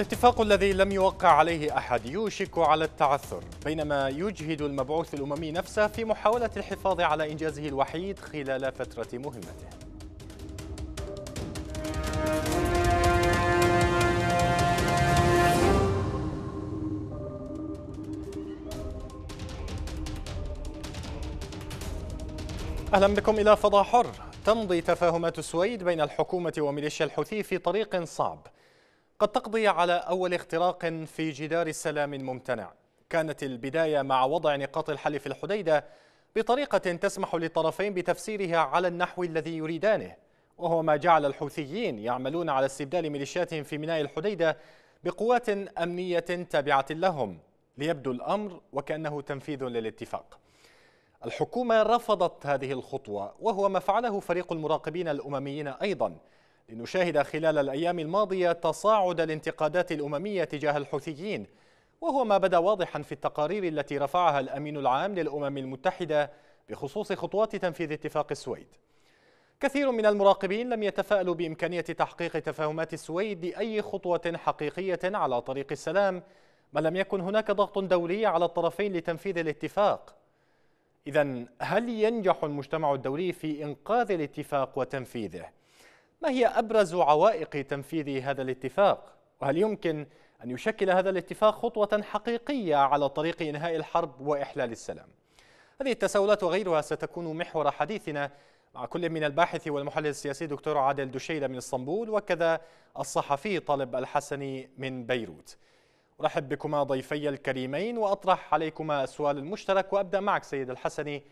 الاتفاق الذي لم يوقع عليه أحد يوشك على التعثر بينما يجهد المبعوث الأممي نفسه في محاولة الحفاظ على إنجازه الوحيد خلال فترة مهمته أهلا بكم إلى فضاء حر تمضي تفاهمات السويد بين الحكومة وميليشيا الحوثي في طريق صعب قد تقضي على أول اختراق في جدار السلام الممتنع كانت البداية مع وضع نقاط الحل في الحديدة بطريقة تسمح للطرفين بتفسيرها على النحو الذي يريدانه وهو ما جعل الحوثيين يعملون على استبدال ميليشياتهم في ميناء الحديدة بقوات أمنية تابعة لهم ليبدو الأمر وكأنه تنفيذ للاتفاق الحكومة رفضت هذه الخطوة وهو ما فعله فريق المراقبين الأمميين أيضاً لنشاهد خلال الأيام الماضية تصاعد الانتقادات الأممية تجاه الحوثيين وهو ما بدا واضحا في التقارير التي رفعها الأمين العام للأمم المتحدة بخصوص خطوات تنفيذ اتفاق السويد كثير من المراقبين لم يتفائلوا بإمكانية تحقيق تفاهمات السويد لأي خطوة حقيقية على طريق السلام ما لم يكن هناك ضغط دولي على الطرفين لتنفيذ الاتفاق إذا هل ينجح المجتمع الدولي في إنقاذ الاتفاق وتنفيذه؟ ما هي أبرز عوائق تنفيذ هذا الاتفاق؟ وهل يمكن أن يشكل هذا الاتفاق خطوة حقيقية على طريق إنهاء الحرب وإحلال السلام؟ هذه التساؤلات وغيرها ستكون محور حديثنا مع كل من الباحث والمحلل السياسي دكتور عادل دشيلة من اسطنبول وكذا الصحفي طالب الحسني من بيروت أرحب بكما ضيفي الكريمين وأطرح عليكما السؤال المشترك وأبدأ معك سيد الحسني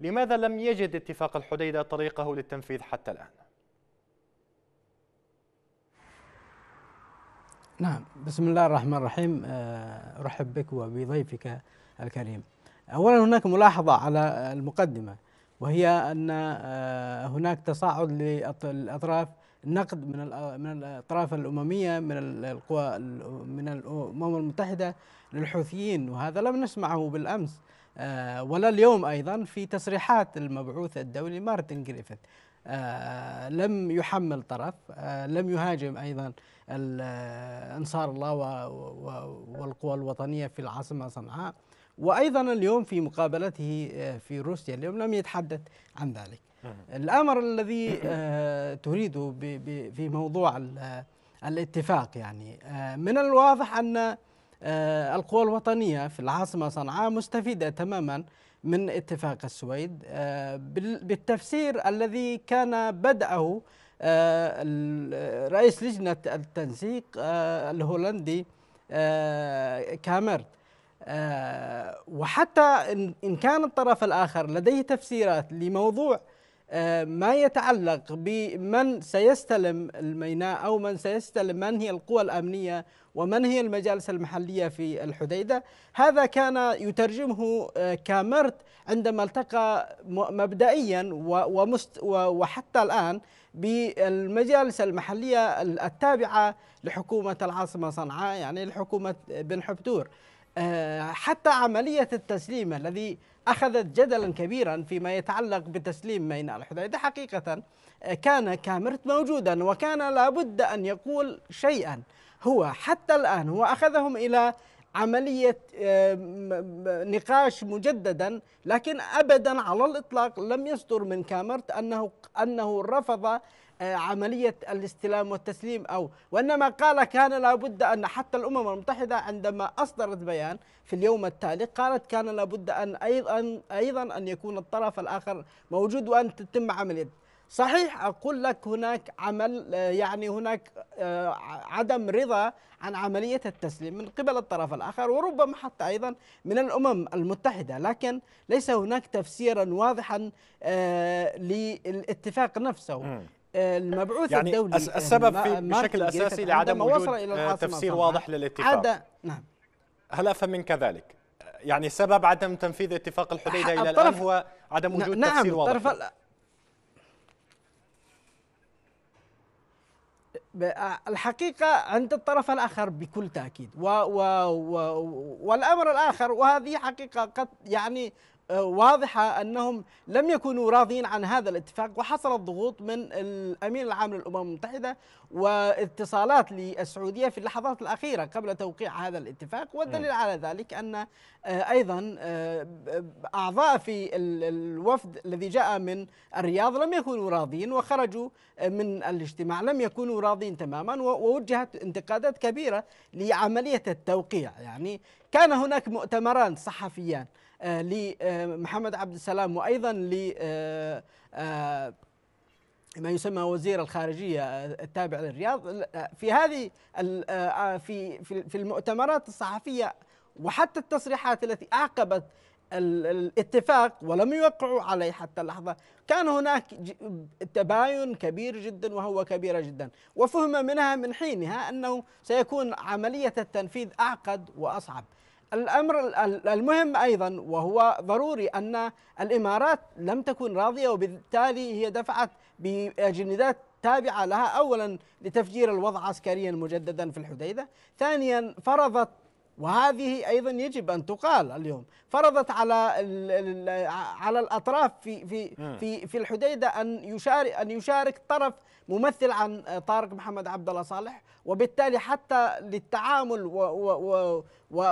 لماذا لم يجد اتفاق الحديدة طريقه للتنفيذ حتى الآن؟ نعم بسم الله الرحمن الرحيم آه، أرحب بك وبضيفك الكريم أولا هناك ملاحظة على المقدمة وهي أن آه، هناك تصاعد للأطراف نقد من من الاطراف الامميه من القوى من الامم المتحده للحوثيين وهذا لم نسمعه بالامس آه، ولا اليوم ايضا في تصريحات المبعوث الدولي مارتن جريفيث لم يحمل طرف لم يهاجم ايضا أنصار الله والقوى الوطنية في العاصمة صنعاء وأيضا اليوم في مقابلته آه، في روسيا اليوم لم يتحدث عن ذلك الأمر الذي آه، تريده في موضوع الاتفاق يعني آه، من الواضح أن القوى الوطنية في العاصمة صنعاء مستفيدة تماما من اتفاق السويد بالتفسير الذي كان بدأه آه، رئيس لجنة التنسيق آه، الهولندي آه، كامرت وحتى إن كان الطرف الآخر لديه تفسيرات لموضوع ما يتعلق بمن سيستلم الميناء أو من سيستلم من هي القوى الأمنية ومن هي المجالس المحلية في الحديدة هذا كان يترجمه كامرت عندما التقى مبدئيا وحتى الآن بالمجالس المحلية التابعة لحكومة العاصمة صنعاء يعني لحكومة بن حبتور آه، حتى عملية التسليم الذي أخذت جدلا كبيرا فيما يتعلق بتسليم ميناء الحديدة حقيقة آه، كان كامرت موجودا وكان لابد أن يقول شيئا هو حتى الآن هو أخذهم إلى عملية نقاش مجددا لكن أبدا على الإطلاق لم يصدر من كامرت أنه, أنه رفض آه، عملية الاستلام والتسليم أو وإنما قال كان لابد أن حتى الأمم المتحدة عندما أصدرت بيان في اليوم التالي قالت كان لابد أن أيضا أيضا أن يكون الطرف الآخر موجود وأن تتم عملية صحيح أقول لك هناك عمل آه، يعني هناك آه، عدم رضا عن عملية التسليم من قبل الطرف الآخر وربما حتى أيضا من الأمم المتحدة لكن ليس هناك تفسيرا واضحا آه، للاتفاق نفسه المبعوث يعني الدولي السبب في بشكل أساسي لعدم وجود إلى تفسير واضح للاتفاق نعم هل أفهم من كذلك؟ يعني سبب عدم تنفيذ اتفاق الحديدة إلى الآن هو عدم وجود نعم تفسير واضح نعم آه، الحقيقة عند الطرف الآخر بكل تأكيد و و و والأمر الآخر وهذه حقيقة قد يعني واضحة أنهم لم يكونوا راضين عن هذا الاتفاق وحصلت ضغوط من الأمين العام للأمم المتحدة واتصالات للسعودية في اللحظات الأخيرة قبل توقيع هذا الاتفاق والدليل على ذلك أن آه، أيضا آه، أعضاء في الوفد الذي جاء من الرياض لم يكونوا راضين وخرجوا آه، من الاجتماع لم يكونوا راضين تماما ووجهت انتقادات كبيرة لعملية التوقيع يعني كان هناك مؤتمران صحفيان لمحمد آه، عبد السلام وايضا ل آه، آه، ما يسمى وزير الخارجيه التابع للرياض في هذه في في المؤتمرات الصحفيه وحتى التصريحات التي اعقبت الاتفاق ولم يوقعوا عليه حتى اللحظه كان هناك تباين كبير جدا وهو كبيره جدا وفهم منها من حينها انه سيكون عمليه التنفيذ اعقد واصعب الأمر المهم أيضا وهو ضروري أن الإمارات لم تكن راضية وبالتالي هي دفعت بأجندات تابعة لها أولا لتفجير الوضع عسكريا مجددا في الحديدة ثانيا فرضت وهذه ايضا يجب ان تقال اليوم فرضت على على الاطراف في في في في الحديده ان يشارك ان يشارك طرف ممثل عن طارق محمد عبد الله صالح وبالتالي حتى للتعامل و و و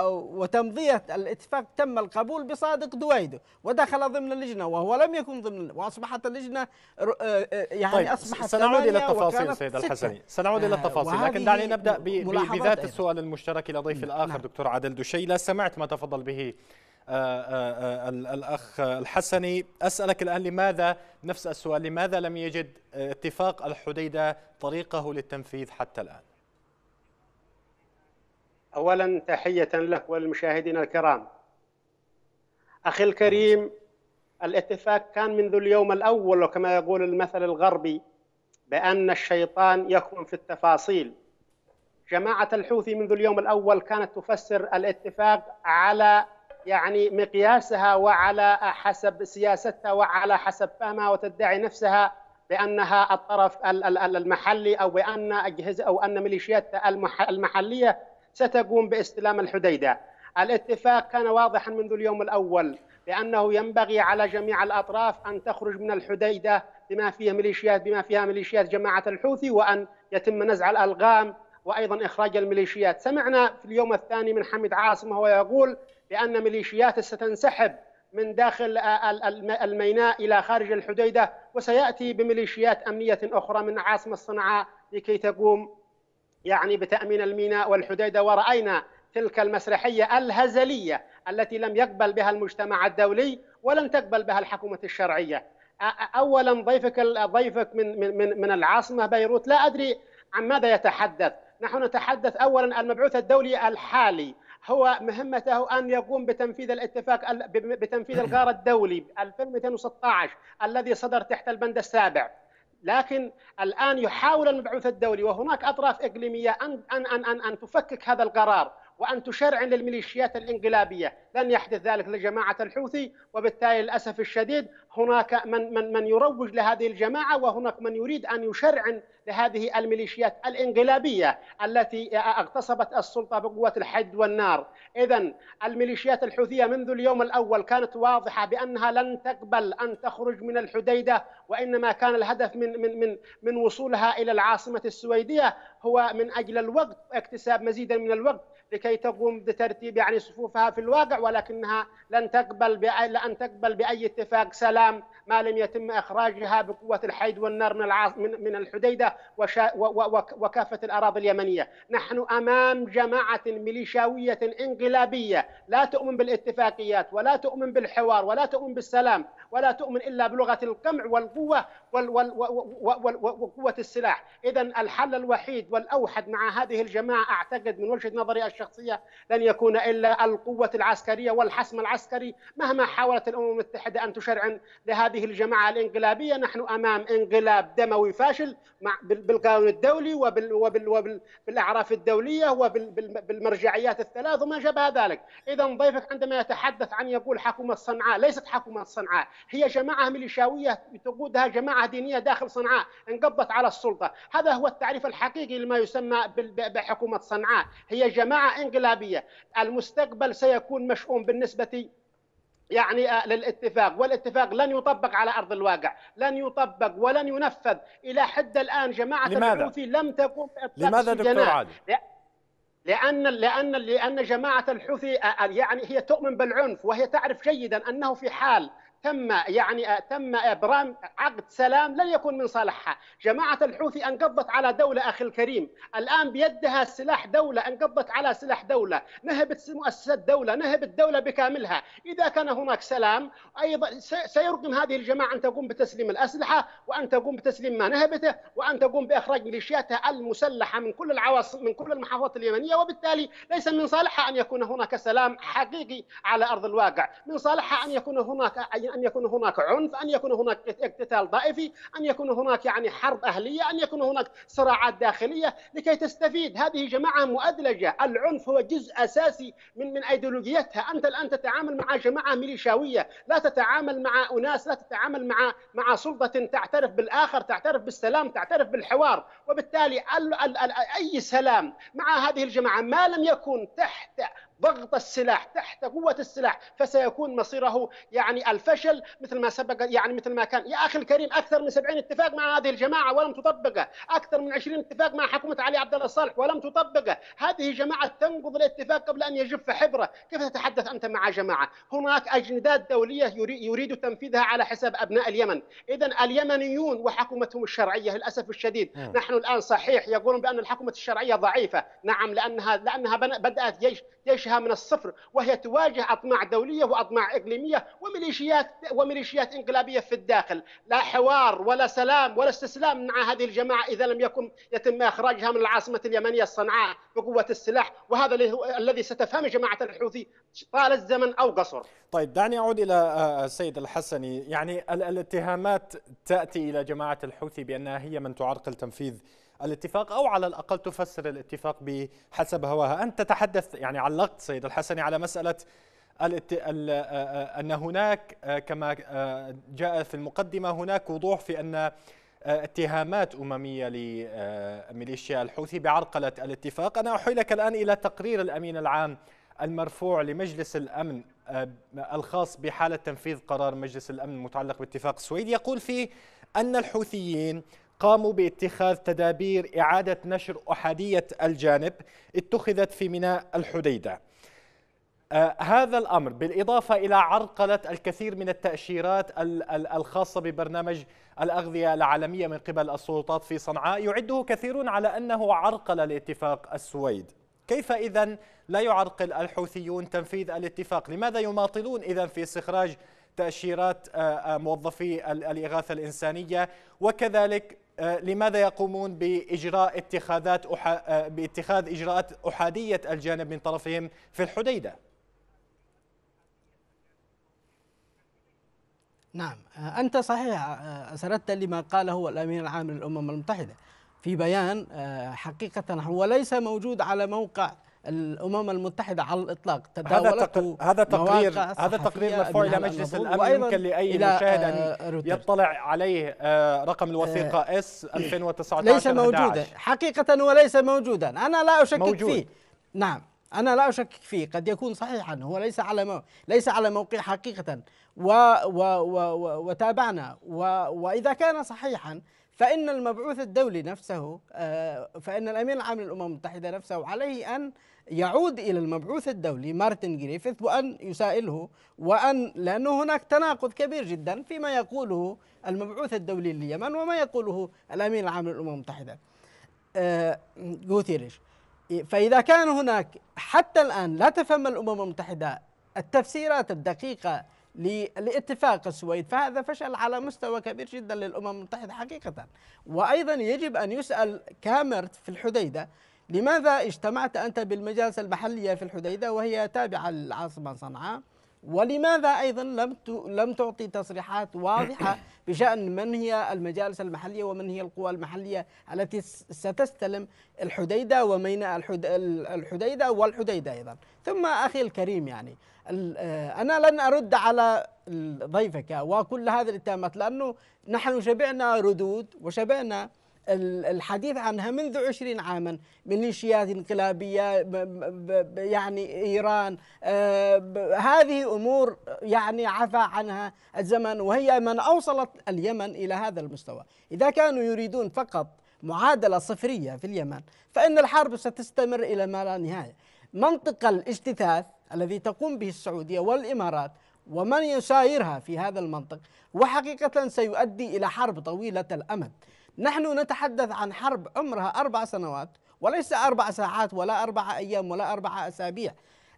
وتمضية الاتفاق تم القبول بصادق دويدو ودخل ضمن اللجنة وهو لم يكن ضمن وأصبحت اللجنة آه، آه، يعني طيب أصبحت سنعود إلى التفاصيل سيد الحسني سنعود إلى آه، التفاصيل لكن دعني نبدأ بذات السؤال المشترك إلى ضيف نعم. الآخر نعم. دكتور عادل دشي لا سمعت ما تفضل به آه، آه، آه، الأخ الحسني أسألك الآن لماذا نفس السؤال لماذا لم يجد اتفاق الحديدة طريقه للتنفيذ حتى الآن أولا تحية لك والمشاهدين الكرام أخي الكريم الاتفاق كان منذ اليوم الأول وكما يقول المثل الغربي بأن الشيطان يكمن في التفاصيل جماعة الحوثي منذ اليوم الأول كانت تفسر الاتفاق على يعني مقياسها وعلى حسب سياستها وعلى حسب فهمها وتدعي نفسها بانها الطرف المحلي او بان اجهزه او ان ميليشيات المحليه ستقوم باستلام الحديده. الاتفاق كان واضحا منذ اليوم الاول بانه ينبغي على جميع الاطراف ان تخرج من الحديده بما فيها ميليشيات بما فيها ميليشيات جماعه الحوثي وان يتم نزع الالغام وايضا اخراج الميليشيات. سمعنا في اليوم الثاني من حمد عاصم وهو يقول بأن ميليشيات ستنسحب من داخل الميناء إلى خارج الحديدة وسيأتي بميليشيات أمنية أخرى من عاصمة صنعاء لكي تقوم يعني بتأمين الميناء والحديدة ورأينا تلك المسرحية الهزلية التي لم يقبل بها المجتمع الدولي ولن تقبل بها الحكومة الشرعية أولا ضيفك ضيفك من من من العاصمة بيروت لا أدري عن ماذا يتحدث نحن نتحدث أولا المبعوث الدولي الحالي هو مهمته ان يقوم بتنفيذ الاتفاق بتنفيذ الغار الدولي 2216 الذي صدر تحت البند السابع لكن الان يحاول المبعوث الدولي وهناك اطراف اقليميه ان ان ان ان, أن تفكك هذا القرار وأن تشرع للميليشيات الإنقلابية لن يحدث ذلك لجماعة الحوثي وبالتالي للأسف الشديد هناك من, من, من يروج لهذه الجماعة وهناك من يريد أن يشرع لهذه الميليشيات الإنقلابية التي اغتصبت السلطة بقوة الحد والنار إذا الميليشيات الحوثية منذ اليوم الأول كانت واضحة بأنها لن تقبل أن تخرج من الحديدة وإنما كان الهدف من, من, من, من وصولها إلى العاصمة السويدية هو من أجل الوقت واكتساب مزيدا من الوقت لكي تقوم بترتيب يعني صفوفها في الواقع ولكنها لن تقبل بأي لن تقبل باي اتفاق سلام ما لم يتم اخراجها بقوه الحيد والنار من من, الحديده وشا وكافه الاراضي اليمنيه، نحن امام جماعه ميليشياويه انقلابيه لا تؤمن بالاتفاقيات ولا تؤمن بالحوار ولا تؤمن بالسلام ولا تؤمن الا بلغه القمع والقوه وقوة السلاح إذا الحل الوحيد والأوحد مع هذه الجماعة أعتقد من وجهة نظري الشخصية لن يكون إلا القوة العسكرية والحسم العسكري مهما حاولت الأمم المتحدة أن تشرعن لهذه الجماعة الإنقلابية نحن أمام انقلاب دموي فاشل مع بالقانون الدولي وبالأعراف الدولية وبالمرجعيات الثلاث وما شابه ذلك إذا ضيفك عندما يتحدث عن يقول حكومة صنعاء ليست حكومة صنعاء هي جماعة ميليشاوية تقودها جماعة دينيه داخل صنعاء انقضت على السلطه هذا هو التعريف الحقيقي لما يسمى بحكومه صنعاء هي جماعه انقلابيه المستقبل سيكون مشؤوم بالنسبه يعني آه، للاتفاق والاتفاق لن يطبق على ارض الواقع لن يطبق ولن ينفذ الى حد الان جماعه الحوثي لم تقم لماذا دكتور عادل لأن لأن لأن جماعة الحوثي آه، آه، يعني هي تؤمن بالعنف وهي تعرف جيدا أنه في حال تم يعني آه، تم ابرام عقد سلام لن يكون من صالحها، جماعه الحوثي انقضت على دوله اخي الكريم، الان بيدها سلاح دوله، انقضت على سلاح دوله، نهبت مؤسسات دوله، نهبت دوله بكاملها، اذا كان هناك سلام ايضا سيرغم هذه الجماعه ان تقوم بتسليم الاسلحه وان تقوم بتسليم ما نهبته وان تقوم باخراج ميليشياتها المسلحه من كل العواصم من كل المحافظات اليمنيه وبالتالي ليس من صالحها ان يكون هناك سلام حقيقي على ارض الواقع، من صالحها ان يكون هناك ان يكون هناك عنف ان يكون هناك اقتتال طائفي، ان يكون هناك يعني حرب اهليه ان يكون هناك صراعات داخليه لكي تستفيد هذه جماعه مؤدلجه العنف هو جزء اساسي من من ايديولوجيتها انت الان تتعامل مع جماعه ميليشاويه لا تتعامل مع اناس لا تتعامل مع مع سلطه تعترف بالاخر تعترف بالسلام تعترف بالحوار وبالتالي اي سلام مع هذه الجماعه ما لم يكن تحت ضغط السلاح تحت قوة السلاح فسيكون مصيره يعني الفشل مثل ما سبق يعني مثل ما كان يا أخي الكريم أكثر من 70 اتفاق مع هذه الجماعة ولم تطبقه أكثر من 20 اتفاق مع حكومة علي عبد الله الصالح ولم تطبقه هذه جماعة تنقض الاتفاق قبل أن يجف حبره كيف تتحدث أنت مع جماعة هناك أجندات دولية يريد تنفيذها على حساب أبناء اليمن إذا اليمنيون وحكومتهم الشرعية للأسف الشديد نعم. نحن الآن صحيح يقولون بأن الحكومة الشرعية ضعيفة نعم لأنها لأنها بدأت جيش جيش تعيشها من الصفر وهي تواجه أطماع دولية وأطماع إقليمية وميليشيات وميليشيات انقلابية في الداخل لا حوار ولا سلام ولا استسلام مع هذه الجماعة إذا لم يكن يتم إخراجها من العاصمة اليمنية صنعاء بقوة السلاح وهذا الذي ستفهم جماعة الحوثي طال الزمن أو قصر طيب دعني أعود إلى السيد آه، آه، الحسني يعني الاتهامات تأتي إلى جماعة الحوثي بأنها هي من تعرقل تنفيذ الاتفاق أو على الأقل تفسر الاتفاق بحسب هواها أنت تتحدث يعني علقت سيد الحسني على مسألة آه، آه، أن هناك آه، كما جاء في المقدمة هناك وضوح في أن اتهامات أممية لميليشيا الحوثي بعرقلة الاتفاق أنا أحيلك الآن إلى تقرير الأمين العام المرفوع لمجلس الأمن الخاص بحالة تنفيذ قرار مجلس الأمن المتعلق باتفاق السويد يقول فيه أن الحوثيين قاموا باتخاذ تدابير إعادة نشر أحادية الجانب اتخذت في ميناء الحديدة آه هذا الأمر بالإضافة إلى عرقلة الكثير من التأشيرات الخاصة ببرنامج الأغذية العالمية من قبل السلطات في صنعاء يعده كثيرون على أنه عرقل الاتفاق السويد كيف إذا لا يعرقل الحوثيون تنفيذ الاتفاق لماذا يماطلون إذا في استخراج تأشيرات آه، آه، موظفي الإغاثة الإنسانية وكذلك آه، لماذا يقومون باجراء اتخاذات أح... آه، باتخاذ اجراءات احاديه الجانب من طرفهم في الحديده؟ نعم آه، انت صحيح سردت لما قاله الامين العام للامم المتحده في بيان حقيقه هو ليس موجود على موقع الامم المتحده على الاطلاق هذا هذا تقرير هذا تقرير مرفوع نعم، الى مجلس الامن يمكن لاي مشاهد ان آه، روتر. يطلع عليه آه، رقم الوثيقه آه اس 2019 ليس موجودا حقيقه وليس موجودا انا لا اشكك موجود. فيه نعم انا لا اشكك فيه قد يكون صحيحا هو ليس على مو... ليس على موقع حقيقه و... و... و... و... وتابعنا و... واذا كان صحيحا فإن المبعوث الدولي نفسه آه، فإن الأمين العام للأمم المتحدة نفسه عليه أن يعود إلى المبعوث الدولي مارتن جريفيث وأن يسائله وأن لأنه هناك تناقض كبير جدا فيما يقوله المبعوث الدولي لليمن وما يقوله الأمين العام للأمم المتحدة جوتيريش آه، فإذا كان هناك حتى الآن لا تفهم الأمم المتحدة التفسيرات الدقيقة لاتفاق السويد فهذا فشل على مستوى كبير جدا للأمم المتحدة حقيقة وأيضا يجب أن يسأل كامرت في الحديدة لماذا اجتمعت أنت بالمجالس المحلية في الحديدة وهي تابعة للعاصمة صنعاء ولماذا أيضا لم لم تعطي تصريحات واضحة بشأن من هي المجالس المحلية ومن هي القوى المحلية التي ستستلم الحديدة وميناء الحديدة والحديدة أيضا ثم أخي الكريم يعني آه، أنا لن أرد على ضيفك وكل هذه الاتهامات لأنه نحن شبعنا ردود وشبعنا الحديث عنها منذ عشرين عاما ميليشيات انقلابية يعني إيران آه، هذه أمور يعني عفى عنها الزمن وهي من أوصلت اليمن إلى هذا المستوى إذا كانوا يريدون فقط معادلة صفرية في اليمن فإن الحرب ستستمر إلى ما لا نهاية منطق الاجتثاث الذي تقوم به السعودية والإمارات ومن يسايرها في هذا المنطق وحقيقة سيؤدي إلى حرب طويلة الأمد نحن نتحدث عن حرب عمرها أربع سنوات وليس أربع ساعات ولا أربع أيام ولا أربع أسابيع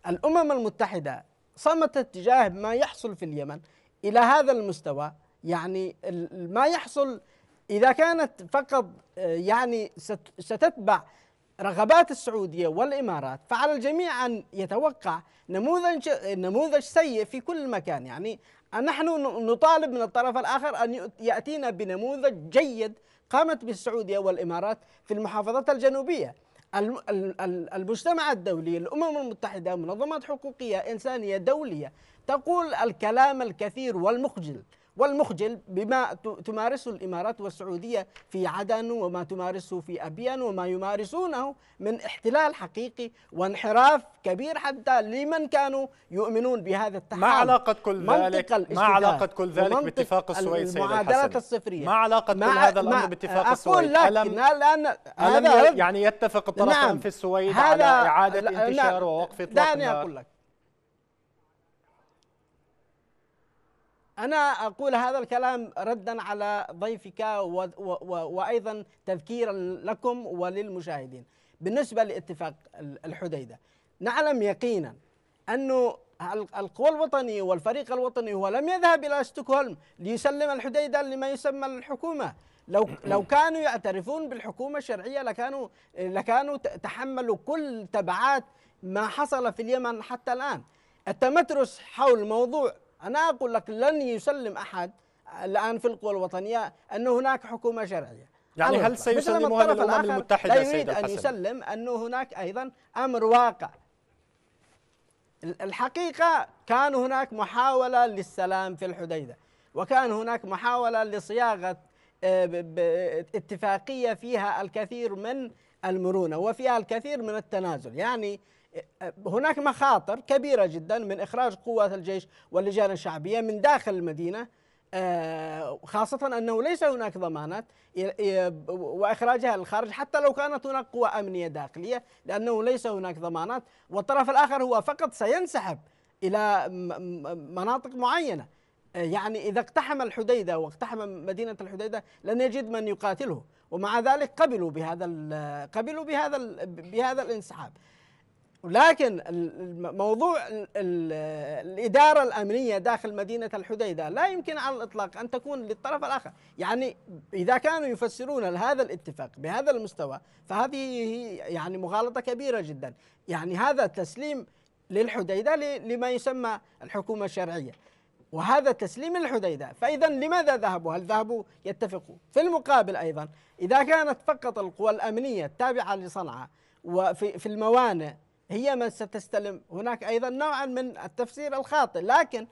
الأمم المتحدة صمتت تجاه ما يحصل في اليمن إلى هذا المستوى يعني ما يحصل إذا كانت فقط آه، يعني ستتبع رغبات السعودية والإمارات فعلى الجميع أن يتوقع نموذج نموذج سيء في كل مكان يعني نحن نطالب من الطرف الآخر أن يأتينا بنموذج جيد قامت بالسعودية والإمارات في المحافظات الجنوبية المجتمع الدولي الأمم المتحدة منظمات حقوقية إنسانية دولية تقول الكلام الكثير والمخجل والمخجل بما تمارسه الإمارات والسعودية في عدن وما تمارسه في أبيان وما يمارسونه من احتلال حقيقي وانحراف كبير حتى لمن كانوا يؤمنون بهذا التحالف ما علاقة كل ذلك ما علاقة كل ذلك باتفاق السويد سيد الحسن الصفرية ما علاقة كل هذا الأمر باتفاق السويد ألم, ألم هذا يعني يتفق الطرفان نعم في السويد على نعم. إعادة انتشار ووقف إطلاق النار أقول لك أنا أقول هذا الكلام ردا على ضيفك و و وأيضا تذكيرا لكم وللمشاهدين بالنسبة لاتفاق الحديدة نعلم يقينا أن القوى الوطنية والفريق الوطني هو لم يذهب إلى ستوكهولم ليسلم الحديدة لما يسمى الحكومة لو لو كانوا يعترفون بالحكومه الشرعيه لكانوا لكانوا تحملوا كل تبعات ما حصل في اليمن حتى الان التمترس حول موضوع أنا أقول لك لن يسلم أحد الآن في القوى الوطنية أن هناك حكومة شرعية يعني هل سيسلمها للأمم المتحدة لا يريد أن يسلم أن هناك أيضا أمر واقع الحقيقة كان هناك محاولة للسلام في الحديدة وكان هناك محاولة لصياغة آه، اتفاقية فيها الكثير من المرونة وفيها الكثير من التنازل يعني هناك مخاطر كبيرة جدا من إخراج قوات الجيش واللجان الشعبية من داخل المدينة آه، خاصة أنه ليس هناك ضمانات وإخراجها للخارج حتى لو كانت هناك قوى أمنية داخلية لأنه ليس هناك ضمانات والطرف الآخر هو فقط سينسحب إلى مناطق معينة آه، يعني إذا اقتحم الحديدة واقتحم مدينة الحديدة لن يجد من يقاتله ومع ذلك قبلوا بهذا قبلوا بهذا بهذا الانسحاب لكن موضوع الإدارة الأمنية داخل مدينة الحديدة لا يمكن على الإطلاق أن تكون للطرف الآخر يعني إذا كانوا يفسرون هذا الاتفاق بهذا المستوى فهذه يعني مغالطة كبيرة جدا يعني هذا تسليم للحديدة لما يسمى الحكومة الشرعية وهذا تسليم الحديدة فإذا لماذا ذهبوا هل ذهبوا يتفقوا في المقابل أيضا إذا كانت فقط القوى الأمنية التابعة لصنعاء وفي في الموانئ هي من ستستلم هناك أيضا نوعا من التفسير الخاطئ لكن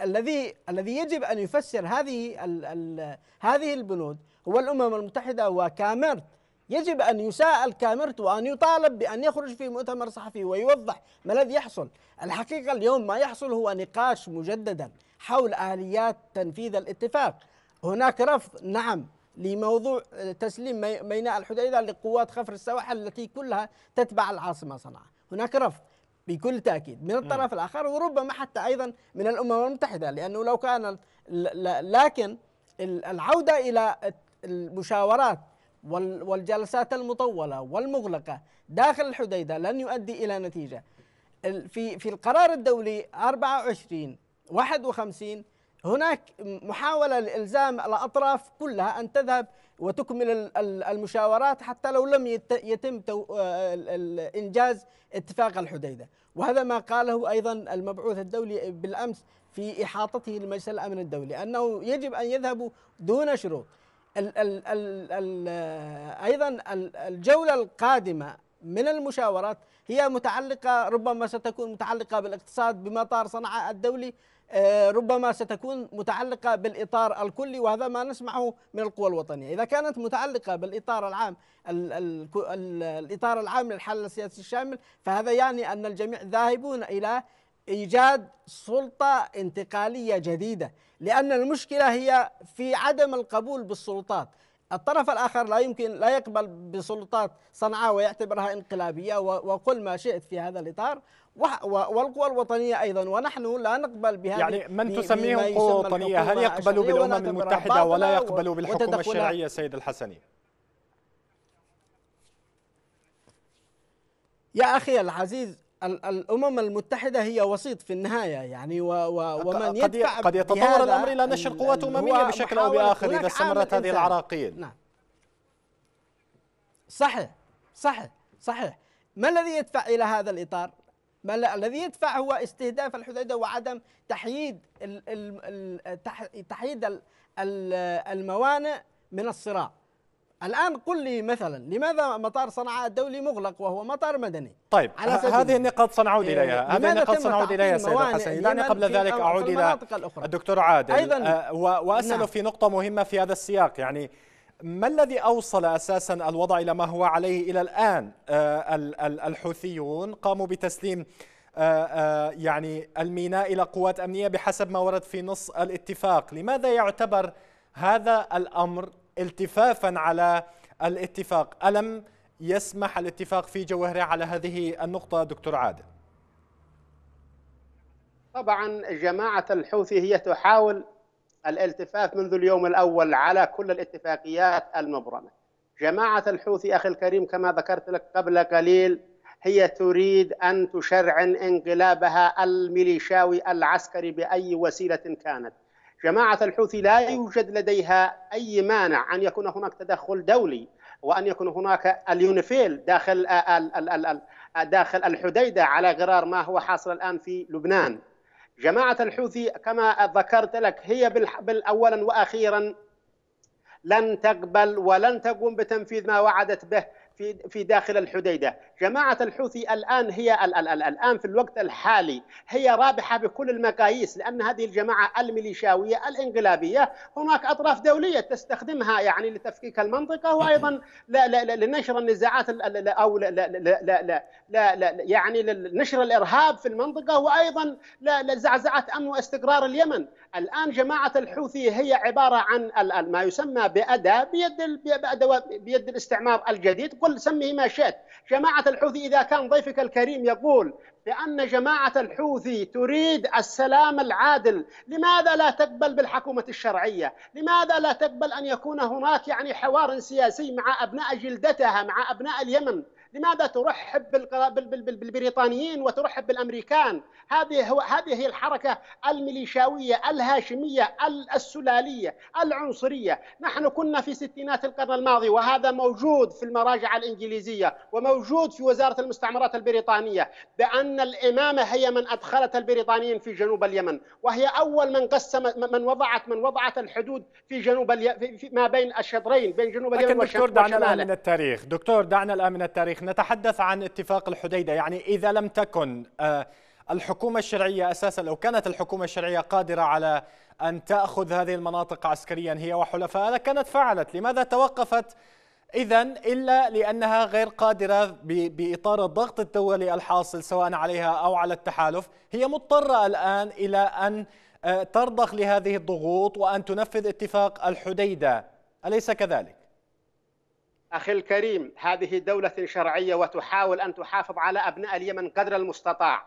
الذي الذي يجب أن يفسر هذه الـ الـ هذه البنود هو الأمم المتحدة وكاميرت يجب أن يساءل كاميرت وأن يطالب بأن يخرج في مؤتمر صحفي ويوضح ما الذي يحصل الحقيقة اليوم ما يحصل هو نقاش مجددا حول آليات تنفيذ الاتفاق هناك رفض نعم لموضوع تسليم ميناء الحديدة لقوات خفر السواحل التي كلها تتبع العاصمة صنعاء هناك رفض بكل تاكيد من الطرف الاخر وربما حتى ايضا من الامم المتحده لانه لو كان لكن العوده الى المشاورات والجلسات المطوله والمغلقه داخل الحديده لن يؤدي الى نتيجه في في القرار الدولي 24 51 هناك محاوله لالزام الاطراف كلها ان تذهب وتكمل المشاورات حتى لو لم يتم آه، إنجاز اتفاق الحديدة وهذا ما قاله أيضا المبعوث الدولي بالأمس في إحاطته لمجلس الأمن الدولي أنه يجب أن يذهبوا دون شروط الـ الـ الـ الـ أيضا الجولة القادمة من المشاورات هي متعلقة ربما ستكون متعلقة بالاقتصاد بمطار صنعاء الدولي آه، ربما ستكون متعلقة بالإطار الكلي وهذا ما نسمعه من القوى الوطنية إذا كانت متعلقة بالإطار العام الإطار العام للحل السياسي الشامل فهذا يعني أن الجميع ذاهبون إلى إيجاد سلطة انتقالية جديدة لأن المشكلة هي في عدم القبول بالسلطات الطرف الآخر لا يمكن لا يقبل بسلطات صنعاء ويعتبرها انقلابية وقل ما شئت في هذا الإطار والقوى الوطنية أيضا ونحن لا نقبل بهذه يعني من تسميهم قوى وطنية هل يقبلوا بالأمم المتحدة ولا يقبلوا بالحكومة الشرعية سيد الحسني يا أخي العزيز الامم المتحده هي وسيط في النهايه يعني و و ومن يدفع قد, قد يتطور الامر الى نشر قوات امميه بشكل او باخر اذا استمرت هذه العراقيل نعم صحيح صحيح صحيح ما الذي يدفع الى هذا الاطار؟ ما الذي يدفع هو استهداف الحديده وعدم تحييد تحييد الموانئ من الصراع الآن قل لي مثلا لماذا مطار صنعاء الدولي مغلق وهو مطار مدني؟ طيب على هذه النقاط سنعود إليها، إيه، هذه النقاط سنعود إليها سيد الحسن، دعني قبل ذلك أعود إلى الدكتور عادل أيضاً آه، وأسأل نعم. في نقطة مهمة في هذا السياق يعني ما الذي أوصل أساسا الوضع إلى ما هو عليه إلى الآن؟ آه، الحوثيون قاموا بتسليم آه، يعني الميناء إلى قوات أمنية بحسب ما ورد في نص الاتفاق، لماذا يعتبر هذا الأمر التفافا على الاتفاق ألم يسمح الاتفاق في جوهره على هذه النقطة دكتور عادل طبعا جماعة الحوثي هي تحاول الالتفاف منذ اليوم الأول على كل الاتفاقيات المبرمة جماعة الحوثي أخي الكريم كما ذكرت لك قبل قليل هي تريد أن تشرعن انقلابها الميليشاوي العسكري بأي وسيلة كانت جماعة الحوثي لا يوجد لديها أي مانع أن يكون هناك تدخل دولي وأن يكون هناك اليونيفيل داخل داخل الحديدة على غرار ما هو حاصل الآن في لبنان جماعة الحوثي كما ذكرت لك هي أولا وأخيرا لن تقبل ولن تقوم بتنفيذ ما وعدت به في في داخل الحديده، جماعه الحوثي الان هي الان في الوقت الحالي هي رابحه بكل المقاييس لان هذه الجماعه الميليشياويه الانقلابيه هناك اطراف دوليه تستخدمها يعني لتفكيك المنطقه وايضا لنشر النزاعات او لا لا لا لا لا لا يعني لنشر الارهاب في المنطقه وايضا لزعزعه امن واستقرار اليمن، الان جماعه الحوثي هي عباره عن ما يسمى باداه بيد بيد الاستعمار الجديد يقول سمه ما شئت جماعة الحوثي إذا كان ضيفك الكريم يقول بأن جماعة الحوثي تريد السلام العادل لماذا لا تقبل بالحكومة الشرعية لماذا لا تقبل أن يكون هناك يعني حوار سياسي مع أبناء جلدتها مع أبناء اليمن لماذا ترحب بالبريطانيين وترحب بالامريكان هذه هو هذه هي الحركة الميليشاوية الهاشمية السلالية العنصرية نحن كنا في ستينات القرن الماضي وهذا موجود في المراجع الإنجليزية وموجود في وزارة المستعمرات البريطانية بأن الإمامة هي من أدخلت البريطانيين في جنوب اليمن وهي أول من قسم من وضعت من وضعت الحدود في جنوب الي... في ما بين الشطرين بين جنوب اليمن لكن دكتور دعنا الآن من التاريخ دكتور دعنا الآن من التاريخ نتحدث عن اتفاق الحديدة يعني إذا لم تكن آه الحكومة الشرعية أساسا لو كانت الحكومة الشرعية قادرة على أن تأخذ هذه المناطق عسكريا هي وحلفائها لكانت فعلت لماذا توقفت إذا إلا لأنها غير قادرة بإطار الضغط الدولي الحاصل سواء عليها أو على التحالف هي مضطرة الآن إلى أن آه، ترضخ لهذه الضغوط وأن تنفذ اتفاق الحديدة أليس كذلك؟ أخي الكريم هذه دولة شرعية وتحاول أن تحافظ على أبناء اليمن قدر المستطاع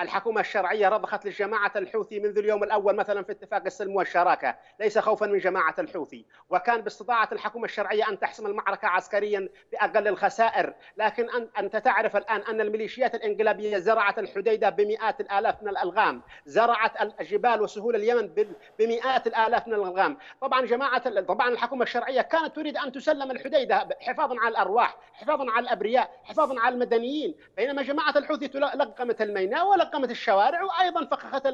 الحكومة الشرعية رضخت للجماعة الحوثي منذ اليوم الأول مثلا في اتفاق السلم والشراكة ليس خوفا من جماعة الحوثي وكان باستطاعة الحكومة الشرعية أن تحسم المعركة عسكريا بأقل الخسائر لكن أنت تعرف الآن أن الميليشيات الإنقلابية زرعت الحديدة بمئات الآلاف من الألغام زرعت الجبال وسهول اليمن بمئات الآلاف من الألغام طبعا جماعة طبعا الحكومة الشرعية كانت تريد أن تسلم الحديدة حفاظا على الأرواح حفاظا على الأبرياء حفاظا على المدنيين بينما جماعة الحوثي تلقمت الميناء ولقمت الشوارع وايضا فقخت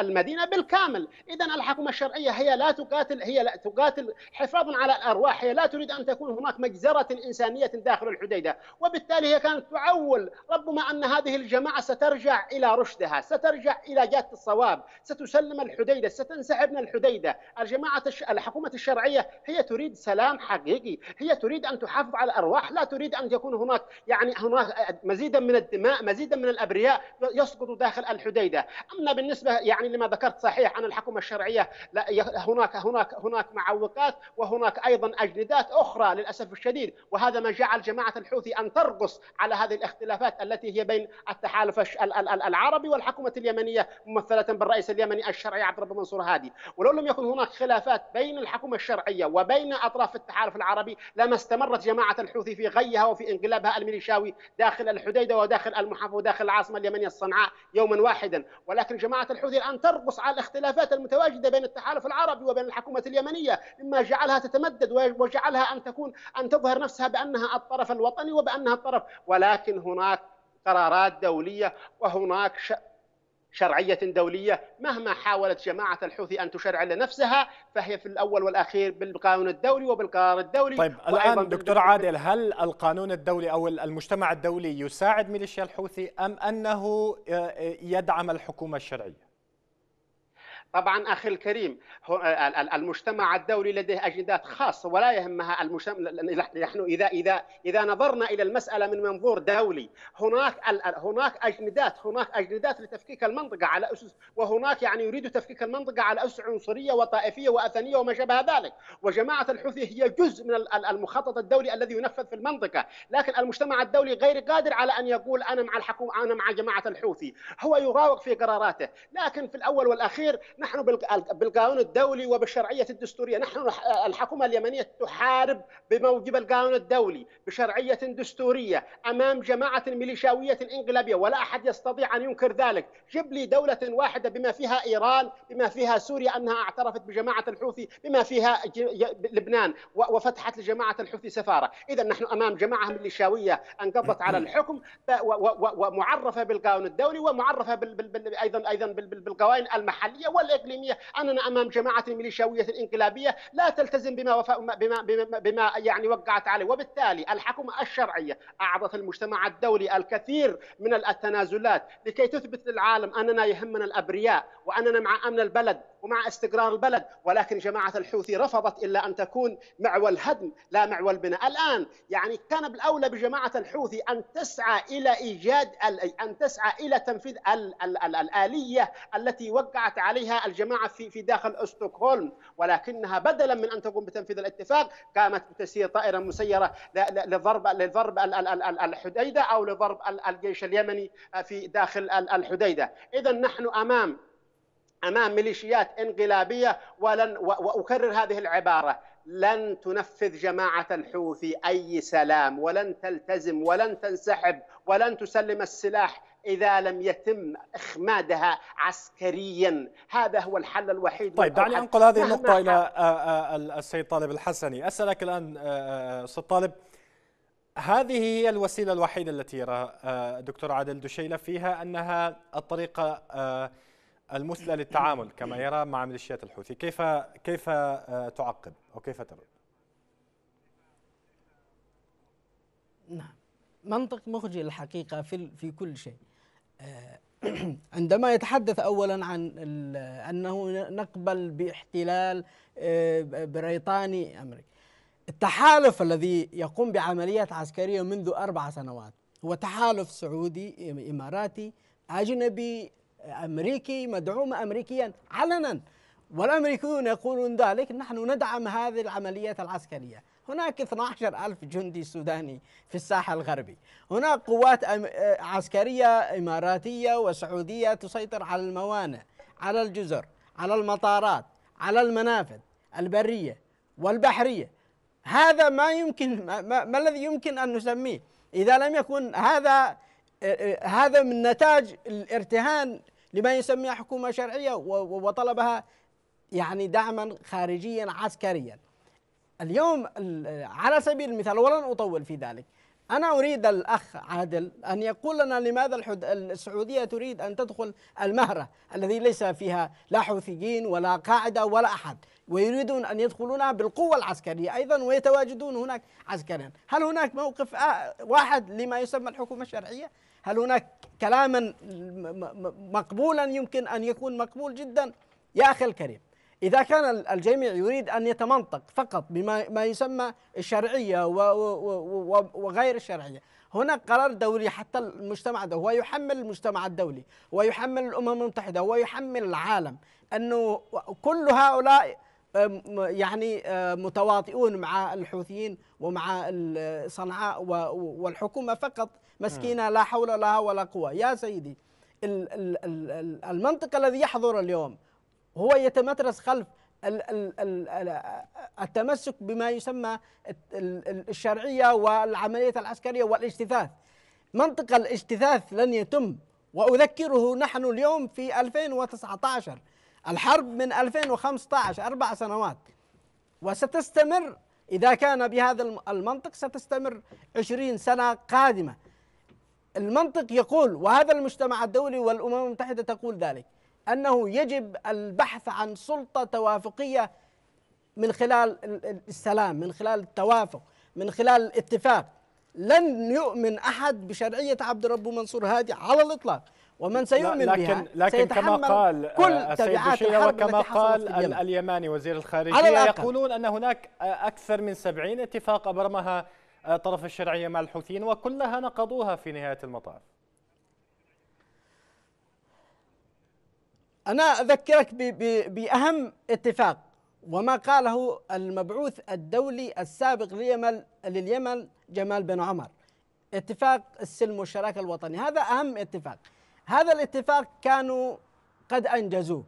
المدينه بالكامل، اذا الحكومه الشرعيه هي لا تقاتل هي لا تقاتل حفاظا على الارواح، هي لا تريد ان تكون هناك مجزره انسانيه داخل الحديده، وبالتالي هي كانت تعول ربما ان هذه الجماعه سترجع الى رشدها، سترجع الى جاده الصواب، ستسلم الحديده، ستنسحب من الحديده، الجماعه الحكومه الشرعيه هي تريد سلام حقيقي، هي تريد ان تحافظ على الارواح، لا تريد ان يكون هناك يعني هناك مزيدا من الدماء، مزيدا من الابرياء، يسقط داخل الحديدة أما بالنسبة يعني لما ذكرت صحيح عن الحكومة الشرعية لا هناك هناك هناك معوقات وهناك أيضا أجندات أخرى للأسف الشديد وهذا ما جعل جماعة الحوثي أن ترقص على هذه الاختلافات التي هي بين التحالف العربي والحكومة اليمنية ممثلة بالرئيس اليمني الشرعي عبد الرب منصور هادي ولو لم يكن هناك خلافات بين الحكومة الشرعية وبين أطراف التحالف العربي لما استمرت جماعة الحوثي في غيها وفي انقلابها الميليشاوي داخل الحديدة وداخل المحافظة وداخل العاصمة اليمنية الصنعاء يوما واحدا ولكن جماعة الحوثي الآن ترقص على الاختلافات المتواجدة بين التحالف العربي وبين الحكومة اليمنية مما جعلها تتمدد وجعلها أن تكون أن تظهر نفسها بأنها الطرف الوطني وبأنها الطرف ولكن هناك قرارات دولية وهناك شرعية دولية مهما حاولت جماعة الحوثي أن تشرع لنفسها فهي في الأول والأخير بالقانون الدولي وبالقرار الدولي طيب الآن دكتور عادل هل القانون الدولي أو المجتمع الدولي يساعد ميليشيا الحوثي أم أنه آه، آه، يدعم الحكومة الشرعية؟ طبعا اخي الكريم المجتمع الدولي لديه اجندات خاصه ولا يهمها المجتمع نحن اذا اذا اذا نظرنا الى المساله من منظور دولي هناك هناك اجندات هناك اجندات لتفكيك المنطقه على اسس وهناك يعني يريد تفكيك المنطقه على اسس عنصريه وطائفيه واثنيه وما شابه ذلك وجماعه الحوثي هي جزء من المخطط الدولي الذي ينفذ في المنطقه لكن المجتمع الدولي غير قادر على ان يقول انا مع الحكومه انا مع جماعه الحوثي هو يراوغ في قراراته لكن في الاول والاخير نحن بالقانون الدولي وبالشرعية الدستورية نحن الحكومة اليمنية تحارب بموجب القانون الدولي بشرعية دستورية أمام جماعة ميليشياوية انقلابية ولا أحد يستطيع أن ينكر ذلك جيب لي دولة واحدة بما فيها إيران بما فيها سوريا أنها اعترفت بجماعة الحوثي بما فيها لبنان وفتحت لجماعة الحوثي سفارة إذا نحن أمام جماعة ميليشاويه انقضت على الحكم ومعرفة بالقانون الدولي ومعرفة أيضا أيضا بالقوانين المحلية الإقليمية أننا أمام جماعة ميليشياوية إنقلابية لا تلتزم بما, وفاء بما, بما, بما يعني وقعت عليه وبالتالي الحكومة الشرعية أعطت المجتمع الدولي الكثير من التنازلات لكي تثبت للعالم أننا يهمنا الأبرياء وأننا مع أمن البلد ومع استقرار البلد ولكن جماعة الحوثي رفضت إلا أن تكون معول هدم لا معول بناء الآن يعني كان بالأولى بجماعة الحوثي أن تسعى إلى إيجاد أن تسعى إلى تنفيذ الآلية التي وقعت عليها الجماعة في في داخل استوكهولم ولكنها بدلا من أن تقوم بتنفيذ الاتفاق قامت بتسيير طائرة مسيرة لضرب لضرب الحديدة أو لضرب الجيش اليمني آه، في داخل الحديدة إذا نحن أمام امام ميليشيات انقلابيه ولن واكرر هذه العباره لن تنفذ جماعه الحوثي اي سلام ولن تلتزم ولن تنسحب ولن تسلم السلاح اذا لم يتم اخمادها عسكريا هذا هو الحل الوحيد طيب دعني انقل هذه النقطه الى آه، آه، السيد طالب الحسني اسالك الان آه، استاذ طالب هذه هي الوسيله الوحيده التي يرى دكتور عادل دشيله فيها انها الطريقه المثلى للتعامل كما يرى مع ميليشيات الحوثي كيف كيف تعقب او كيف ترى نعم منطق مخجل الحقيقه في في كل شيء آه، عندما يتحدث اولا عن انه نقبل باحتلال آه، بريطاني امريكي التحالف الذي يقوم بعمليات عسكريه منذ اربع سنوات هو تحالف سعودي اماراتي اجنبي امريكي مدعوم امريكيا علنا والامريكيون يقولون ذلك نحن ندعم هذه العمليات العسكريه هناك 12 ألف جندي سوداني في الساحل الغربي هناك قوات آه، عسكرية إماراتية وسعودية تسيطر على الموانئ على الجزر على المطارات على المنافذ البرية والبحرية هذا ما يمكن ما, ما, ما الذي يمكن أن نسميه إذا لم يكن هذا آه، آه، هذا من نتاج الارتهان لما يسميها حكومة شرعية وطلبها يعني دعما خارجيا عسكريا اليوم على سبيل المثال ولن أطول في ذلك أنا أريد الأخ عادل أن يقول لنا لماذا الحد... السعودية تريد أن تدخل المهرة الذي ليس فيها لا حوثيين ولا قاعدة ولا أحد ويريدون أن يدخلونها بالقوة العسكرية أيضا ويتواجدون هناك عسكريا هل هناك موقف آه، واحد لما يسمى الحكومة الشرعية هل هناك كلاما مقبولا يمكن أن يكون مقبول جدا يا أخي الكريم إذا كان الجميع يريد أن يتمنطق فقط بما ما يسمى الشرعية وغير الشرعية هناك قرار دولي حتى المجتمع ده هو يحمل المجتمع الدولي ويحمل الأمم المتحدة ويحمل العالم أنه كل هؤلاء يعني متواطئون مع الحوثيين ومع صنعاء والحكومة فقط مسكينة لا حول لها ولا قوة يا سيدي المنطق الذي يحضر اليوم هو يتمترس خلف التمسك بما يسمى الشرعيه والعمليه العسكريه والاجتثاث. منطق الاجتثاث لن يتم واذكره نحن اليوم في 2019 الحرب من 2015 اربع سنوات وستستمر اذا كان بهذا المنطق ستستمر 20 سنه قادمه. المنطق يقول وهذا المجتمع الدولي والامم المتحده تقول ذلك. أنه يجب البحث عن سلطة توافقية من خلال السلام من خلال التوافق من خلال الاتفاق لن يؤمن أحد بشرعية عبد ربه منصور هادي على الإطلاق ومن سيؤمن لكن بها لكن كما قال آه، كل تبعات الحرب وكما قال اليمن. اليماني وزير الخارجية على يقولون أن هناك آه، أكثر من سبعين اتفاق أبرمها آه، طرف الشرعية مع الحوثيين وكلها نقضوها في نهاية المطاف أنا أذكرك بأهم اتفاق وما قاله المبعوث الدولي السابق لليمن لليمن جمال بن عمر اتفاق السلم والشراكة الوطني هذا أهم اتفاق هذا الاتفاق كانوا قد أنجزوه